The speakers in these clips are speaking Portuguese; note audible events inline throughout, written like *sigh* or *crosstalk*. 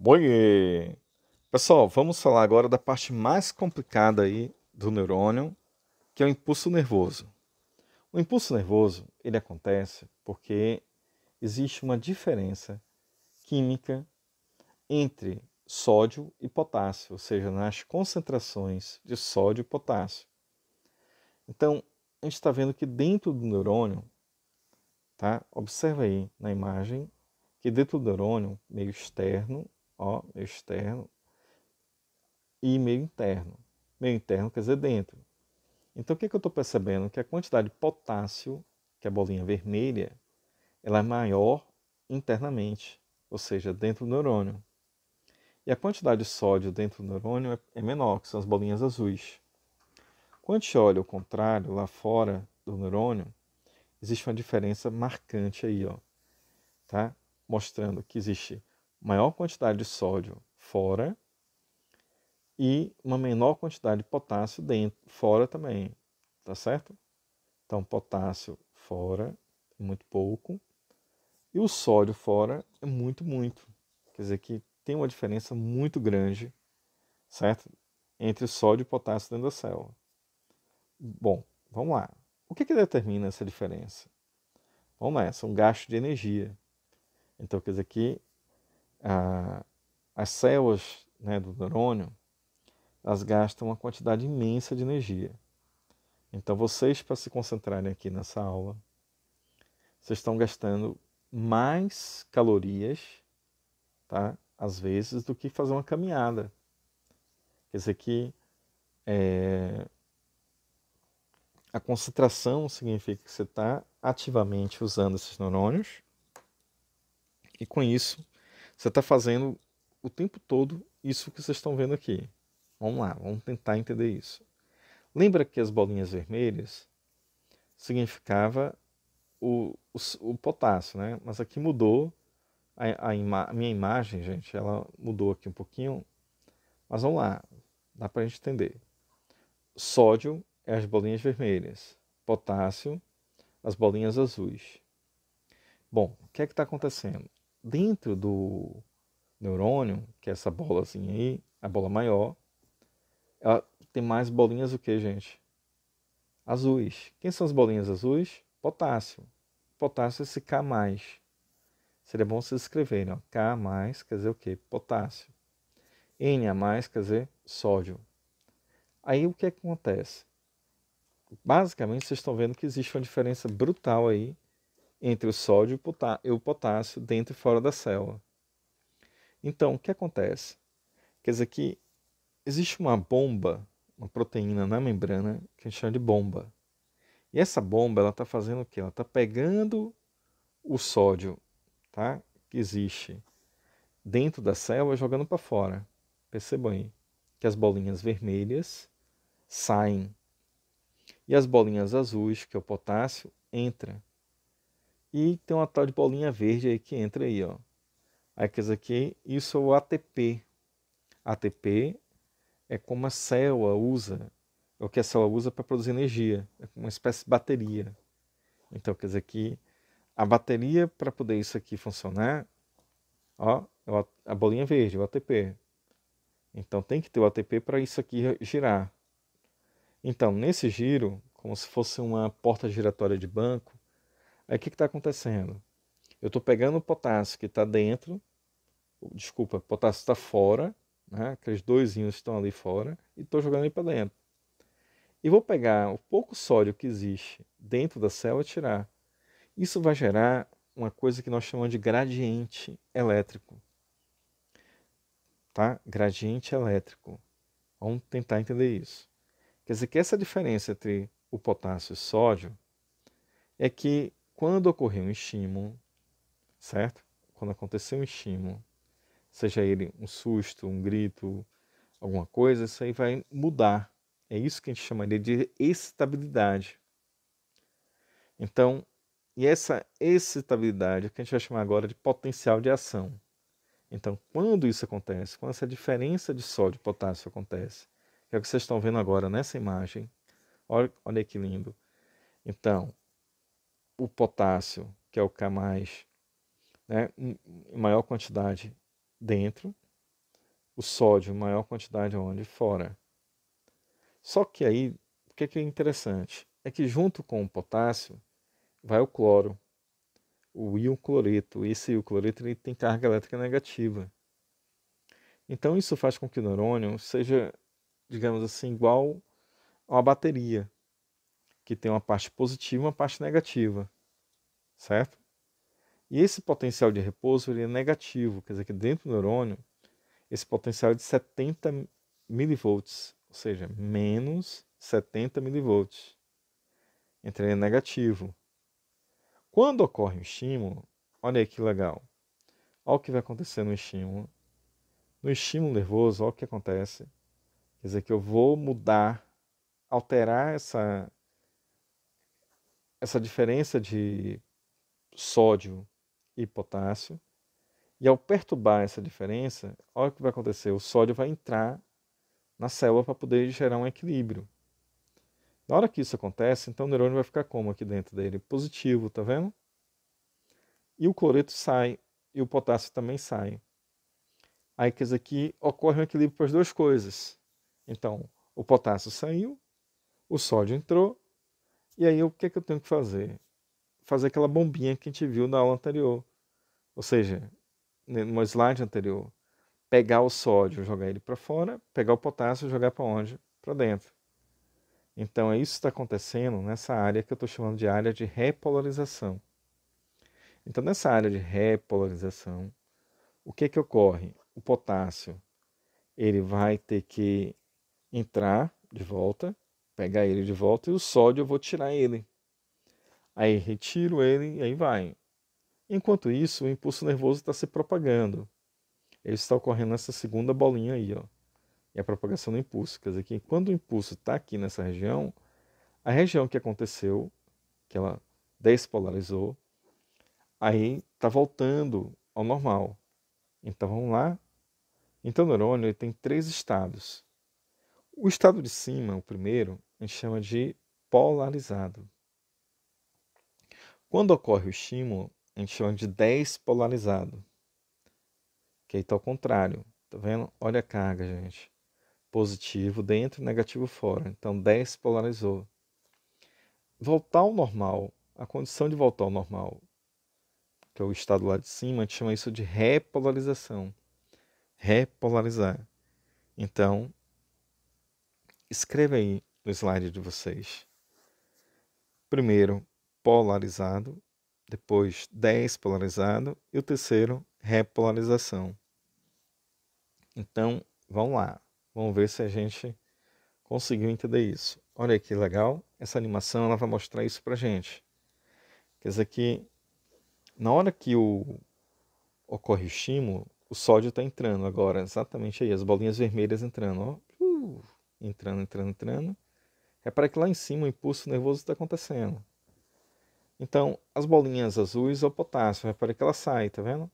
Boiê! Pessoal, vamos falar agora da parte mais complicada aí do neurônio, que é o impulso nervoso. O impulso nervoso, ele acontece porque existe uma diferença química entre sódio e potássio, ou seja, nas concentrações de sódio e potássio. Então, a gente está vendo que dentro do neurônio, tá? observa aí na imagem, que dentro do neurônio meio externo ó, externo e meio interno. Meio interno quer dizer dentro. Então o que, é que eu estou percebendo? Que a quantidade de potássio, que é a bolinha vermelha, ela é maior internamente, ou seja, dentro do neurônio. E a quantidade de sódio dentro do neurônio é, é menor, que são as bolinhas azuis. Quando a gente olha o contrário, lá fora do neurônio, existe uma diferença marcante aí, ó, tá? mostrando que existe maior quantidade de sódio fora e uma menor quantidade de potássio dentro, fora também, tá certo? Então, potássio fora é muito pouco e o sódio fora é muito, muito. Quer dizer que tem uma diferença muito grande, certo? Entre sódio e potássio dentro da célula. Bom, vamos lá. O que, que determina essa diferença? Vamos nessa, um gasto de energia. Então, quer dizer que as células né, do neurônio elas gastam uma quantidade imensa de energia. Então, vocês, para se concentrarem aqui nessa aula, vocês estão gastando mais calorias, tá? às vezes, do que fazer uma caminhada. Quer dizer que é, a concentração significa que você está ativamente usando esses neurônios, e com isso você está fazendo o tempo todo isso que vocês estão vendo aqui. Vamos lá, vamos tentar entender isso. Lembra que as bolinhas vermelhas significava o, o, o potássio, né? Mas aqui mudou a, a, ima, a minha imagem, gente, ela mudou aqui um pouquinho. Mas vamos lá, dá para a gente entender. Sódio é as bolinhas vermelhas, potássio, as bolinhas azuis. Bom, o que é que está acontecendo? dentro do neurônio, que é essa bolazinha aí, a bola maior, ela tem mais bolinhas o que, gente? Azuis. Quem são as bolinhas azuis? Potássio. Potássio é esse K+. Seria bom vocês escreverem, ó. K+, quer dizer o quê? Potássio. N mais, quer dizer sódio. Aí o que acontece? Basicamente, vocês estão vendo que existe uma diferença brutal aí entre o sódio e o potássio dentro e fora da célula. Então, o que acontece? Quer dizer que existe uma bomba, uma proteína na membrana que a gente chama de bomba. E essa bomba ela está fazendo o quê? Ela está pegando o sódio, tá? Que existe dentro da célula, jogando para fora. Percebam aí que as bolinhas vermelhas saem e as bolinhas azuis, que é o potássio, entra. E tem uma tal de bolinha verde aí que entra aí, ó. Aí quer dizer que isso é o ATP. ATP é como a célula usa, é o que a célula usa para produzir energia, é uma espécie de bateria. Então quer dizer que a bateria para poder isso aqui funcionar, ó, é a bolinha verde, o ATP. Então tem que ter o ATP para isso aqui girar. Então nesse giro, como se fosse uma porta giratória de banco, Aí o que está acontecendo? Eu estou pegando o potássio que está dentro, desculpa, o potássio está fora, né? aqueles dois íons estão ali fora, e estou jogando ele para dentro. E vou pegar o pouco sódio que existe dentro da célula e tirar. Isso vai gerar uma coisa que nós chamamos de gradiente elétrico. Tá? Gradiente elétrico. Vamos tentar entender isso. Quer dizer que essa diferença entre o potássio e o sódio é que quando ocorrer um estímulo, certo? Quando acontecer um estímulo, seja ele um susto, um grito, alguma coisa, isso aí vai mudar. É isso que a gente chamaria de estabilidade. Então, e essa excitabilidade é o que a gente vai chamar agora de potencial de ação. Então, quando isso acontece, quando essa diferença de sódio e potássio acontece, que é o que vocês estão vendo agora nessa imagem, olha, olha que lindo. Então, o potássio, que é o K, né, em maior quantidade dentro, o sódio maior quantidade onde? Fora. Só que aí, o que é, que é interessante? É que junto com o potássio vai o cloro, o íon cloreto. Esse íon cloreto ele tem carga elétrica negativa. Então isso faz com que o neurônio seja, digamos assim, igual a uma bateria que tem uma parte positiva e uma parte negativa, certo? E esse potencial de repouso ele é negativo, quer dizer que dentro do neurônio esse potencial é de 70 milivolts, ou seja, menos 70 milivolts. Então ele é negativo. Quando ocorre um estímulo, olha aí que legal. Olha o que vai acontecer no estímulo. No estímulo nervoso, olha o que acontece. Quer dizer que eu vou mudar, alterar essa, essa diferença de sódio e potássio. E ao perturbar essa diferença, olha o que vai acontecer: o sódio vai entrar na célula para poder gerar um equilíbrio. Na hora que isso acontece, então o neurônio vai ficar como aqui dentro dele? Positivo, tá vendo? E o cloreto sai, e o potássio também sai. Aí quer dizer que ocorre um equilíbrio para as duas coisas. Então, o potássio saiu, o sódio entrou e aí, o que, é que eu tenho que fazer? Fazer aquela bombinha que a gente viu na aula anterior. Ou seja, né, no slide anterior. Pegar o sódio, jogar ele para fora, pegar o potássio, jogar para onde? Para dentro. Então, é isso que está acontecendo nessa área que eu estou chamando de área de repolarização. Então, nessa área de repolarização, o que, é que ocorre? O potássio ele vai ter que entrar de volta pegar ele de volta e o sódio eu vou tirar ele. Aí retiro ele e aí vai. Enquanto isso, o impulso nervoso está se propagando. Ele está ocorrendo nessa segunda bolinha aí, ó. é a propagação do impulso. Quer dizer que quando o impulso está aqui nessa região, a região que aconteceu, que ela despolarizou, aí está voltando ao normal. Então vamos lá. Então o neurônio ele tem três estados. O estado de cima, o primeiro, a gente chama de polarizado. Quando ocorre o estímulo, a gente chama de despolarizado, que aí está ao contrário. Tá vendo? Olha a carga, gente. Positivo dentro, negativo fora. Então, despolarizou. Voltar ao normal, a condição de voltar ao normal, que é o estado lá de cima, a gente chama isso de repolarização. Repolarizar. Então, escreva aí no slide de vocês. Primeiro, polarizado, depois despolarizado e o terceiro, repolarização. Então, vamos lá. Vamos ver se a gente conseguiu entender isso. Olha que legal, essa animação ela vai mostrar isso pra gente. Quer dizer que na hora que o ocorre o estímulo, o sódio está entrando agora, exatamente aí, as bolinhas vermelhas entrando, ó, uh, entrando, entrando, entrando é para que lá em cima o impulso nervoso está acontecendo. Então, as bolinhas azuis é o potássio, para que ela saia, tá vendo?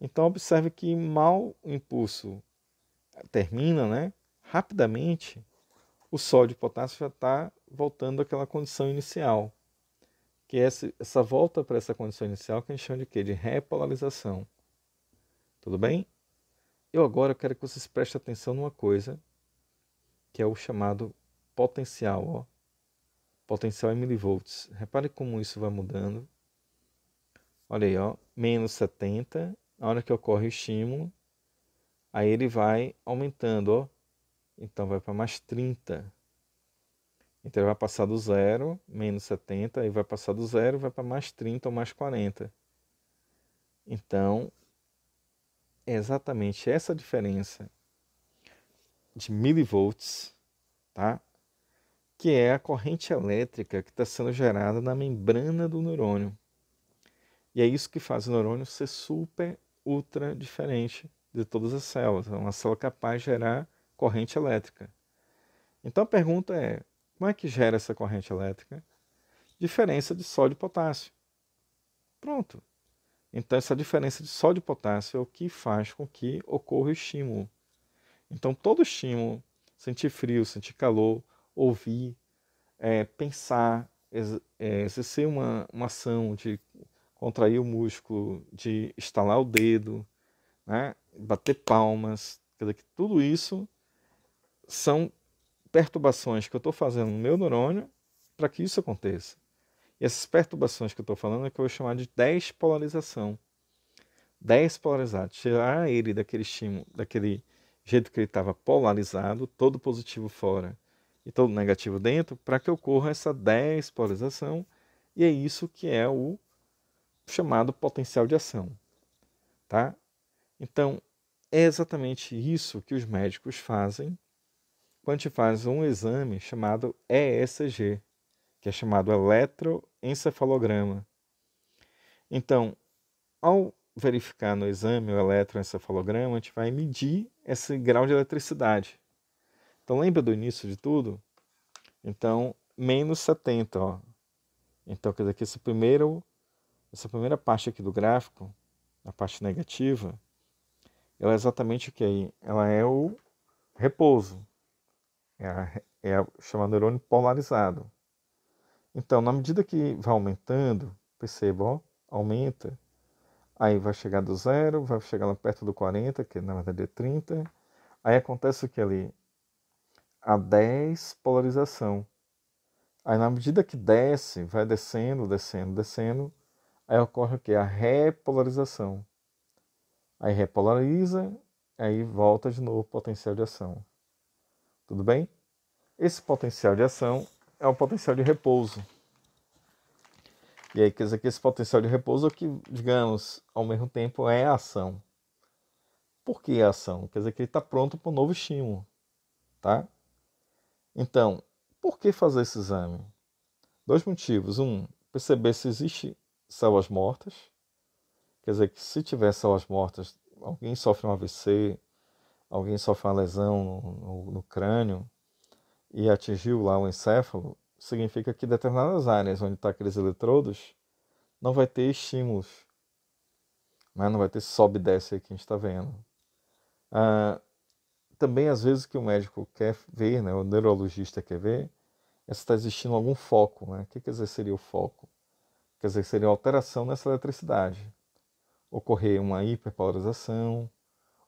Então, observe que mal o impulso eh, termina, né? Rapidamente, o sódio e o potássio já está voltando àquela condição inicial, que é essa volta para essa condição inicial que a gente chama de quê? De repolarização. Tudo bem? Eu agora quero que vocês prestem atenção numa coisa, que é o chamado potencial, ó. Potencial em milivolts. Repare como isso vai mudando. Olha aí, ó. Menos 70. Na hora que ocorre o estímulo, aí ele vai aumentando, ó. Então vai para mais 30. Então ele vai passar do zero, menos 70, aí vai passar do zero, vai para mais 30 ou mais 40. Então, é exatamente essa diferença de milivolts, tá? que é a corrente elétrica que está sendo gerada na membrana do neurônio. E é isso que faz o neurônio ser super, ultra diferente de todas as células. É uma célula capaz de gerar corrente elétrica. Então a pergunta é: como é que gera essa corrente elétrica? Diferença de sódio e potássio. Pronto. Então, essa diferença de sódio e potássio é o que faz com que ocorra o estímulo. Então, todo estímulo, sentir frio, sentir calor, ouvir, é, pensar, é, exercer uma, uma ação de contrair o músculo, de estalar o dedo, né? bater palmas, que tudo isso são perturbações que eu estou fazendo no meu neurônio para que isso aconteça. E essas perturbações que eu estou falando é que eu vou chamar de despolarização. Despolarizar, tirar ele daquele estímulo, daquele jeito que ele estava polarizado, todo positivo fora, e todo negativo dentro para que ocorra essa despolarização, e é isso que é o chamado potencial de ação. Tá? Então, é exatamente isso que os médicos fazem quando te fazem um exame chamado ESG, que é chamado eletroencefalograma. Então, ao verificar no exame o eletroencefalograma, a gente vai medir esse grau de eletricidade então lembra do início de tudo? Então, menos 70, ó. Então, quer dizer que esse primeiro, essa primeira parte aqui do gráfico, a parte negativa, ela é exatamente o que aí? Ela é o repouso. É, a, é a, chamado neurônio polarizado. Então, na medida que vai aumentando, perceba, ó, aumenta. Aí vai chegar do zero, vai chegar lá perto do 40, que na verdade é 30. Aí acontece o que ali? a 10 polarização. Aí, na medida que desce, vai descendo, descendo, descendo, aí ocorre o que? A repolarização. Aí repolariza, aí volta de novo o potencial de ação. Tudo bem? Esse potencial de ação é o potencial de repouso. E aí quer dizer que esse potencial de repouso é que, digamos, ao mesmo tempo é a ação. Por que a ação? Quer dizer que ele está pronto para um novo estímulo, tá? Então, por que fazer esse exame? Dois motivos. Um, perceber se existe células mortas. Quer dizer, que se tiver células mortas, alguém sofre um AVC, alguém sofre uma lesão no, no, no crânio e atingiu lá o encéfalo, significa que determinadas áreas onde estão tá aqueles eletrodos não vai ter estímulos. Né? Não vai ter sobe e desce aí que a gente está vendo. Ah, também às vezes o que o médico quer ver, né, o neurologista quer ver, é se está existindo algum foco, né? O que quer dizer seria o foco? Quer dizer seria alteração nessa eletricidade. Ocorrer uma hiperpolarização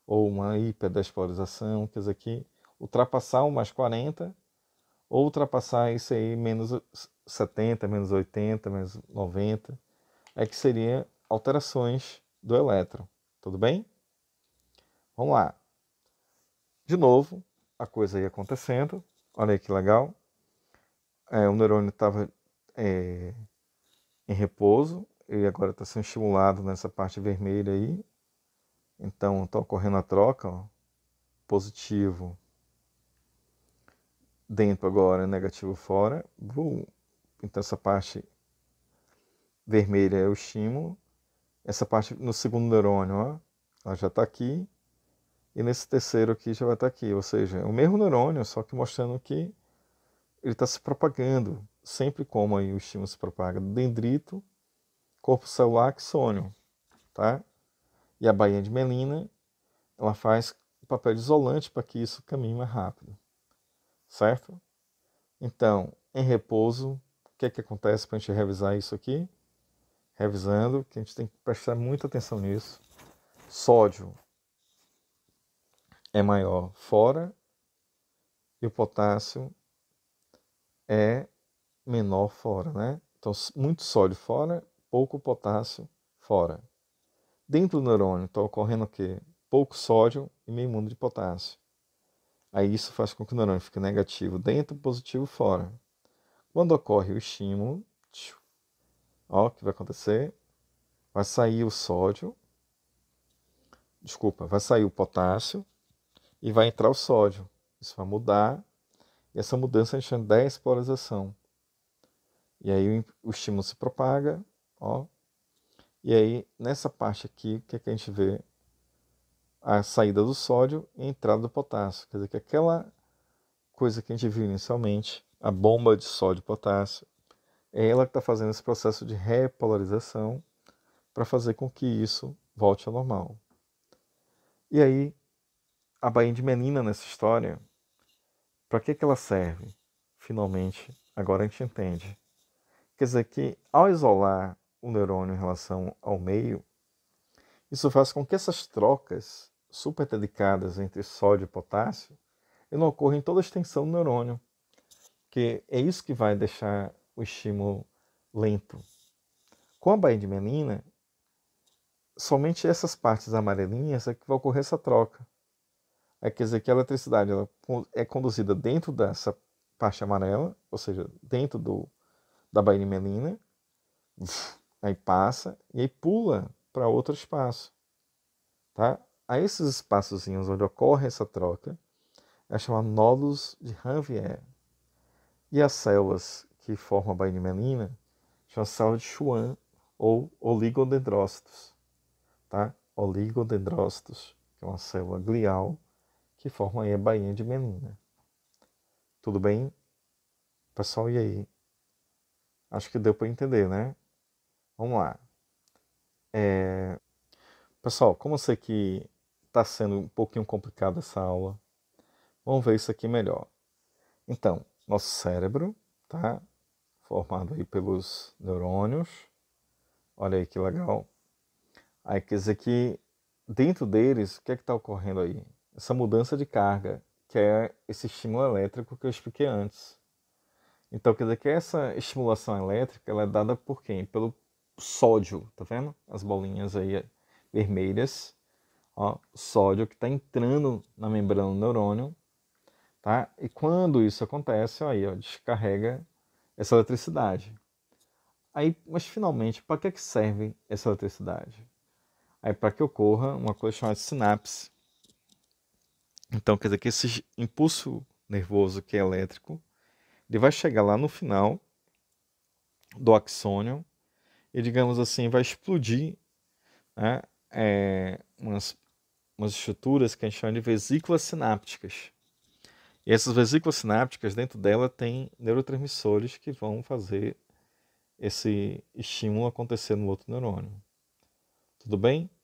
ou uma hiperdespolarização, quer dizer que ultrapassar o mais 40 ou ultrapassar isso aí menos 70, menos 80, menos 90, é que seria alterações do elétron. Tudo bem? Vamos lá. De novo, a coisa ia acontecendo. Olha aí que legal. É, o neurônio estava é, em repouso e agora está sendo estimulado nessa parte vermelha aí. Então está ocorrendo a troca, ó. positivo dentro agora, negativo fora. Vou. Então essa parte vermelha é o estímulo. Essa parte no segundo neurônio, ó, ela já está aqui e nesse terceiro aqui já vai estar aqui, ou seja, o é mesmo neurônio, só que mostrando que ele está se propagando, sempre como aí o estímulo se propaga, dendrito, corpo celular, axônio, tá? E a baía de melina, ela faz o papel de isolante para que isso caminhe mais rápido, certo? Então, em repouso, o que é que acontece para a gente revisar isso aqui? Revisando, que a gente tem que prestar muita atenção nisso. Sódio, é maior fora e o potássio é menor fora, né? Então, muito sódio fora, pouco potássio fora. Dentro do neurônio está ocorrendo o quê? Pouco sódio e meio mundo de potássio. Aí isso faz com que o neurônio fique negativo dentro, positivo fora. Quando ocorre o estímulo, tchiu, ó, o que vai acontecer? Vai sair o sódio, desculpa, vai sair o potássio e vai entrar o sódio. Isso vai mudar e essa mudança a é gente chama de despolarização. E aí o estímulo se propaga, ó. E aí nessa parte aqui, o que, é que a gente vê? A saída do sódio e a entrada do potássio. Quer dizer que aquela coisa que a gente viu inicialmente, a bomba de sódio e potássio, é ela que está fazendo esse processo de repolarização para fazer com que isso volte ao normal. E aí a bainha de Menina nessa história, para que, que ela serve? Finalmente, agora a gente entende. Quer dizer que, ao isolar o neurônio em relação ao meio, isso faz com que essas trocas super delicadas entre sódio e potássio não ocorram em toda a extensão do neurônio, que é isso que vai deixar o estímulo lento. Com a bainha de Menina, somente essas partes amarelinhas é que vai ocorrer essa troca é quer dizer que a eletricidade ela é conduzida dentro dessa parte amarela, ou seja, dentro do, da bainha melina, *sniffs* aí passa e aí pula para outro espaço. Tá? A esses espaçozinhos onde ocorre essa troca é chamado nódulos de Ranvier. E as células que formam a bainha melina chamam células de Schwann ou oligodendrócitos. Tá? Oligodendrócitos, que é uma célula glial que formam aí a Bainha de menina. Né? Tudo bem? Pessoal, e aí? Acho que deu para entender, né? Vamos lá. É... Pessoal, como eu sei que está sendo um pouquinho complicada essa aula, vamos ver isso aqui melhor. Então, nosso cérebro, tá? Formado aí pelos neurônios. Olha aí que legal. Aí quer dizer que dentro deles, o que é que está ocorrendo aí? essa mudança de carga, que é esse estímulo elétrico que eu expliquei antes. Então, quer dizer que essa estimulação elétrica ela é dada por quem? Pelo sódio, tá vendo? As bolinhas aí vermelhas, ó, sódio que está entrando na membrana do neurônio, tá? E quando isso acontece, ó, aí, ó, descarrega essa eletricidade. Aí, mas finalmente, para que, é que serve essa eletricidade? Aí, para que ocorra uma coisa chamada sinapse, então, quer dizer que esse impulso nervoso que é elétrico, ele vai chegar lá no final do axônio e, digamos assim, vai explodir né, é, umas, umas estruturas que a gente chama de vesículas sinápticas. E essas vesículas sinápticas, dentro dela, tem neurotransmissores que vão fazer esse estímulo acontecer no outro neurônio. Tudo bem?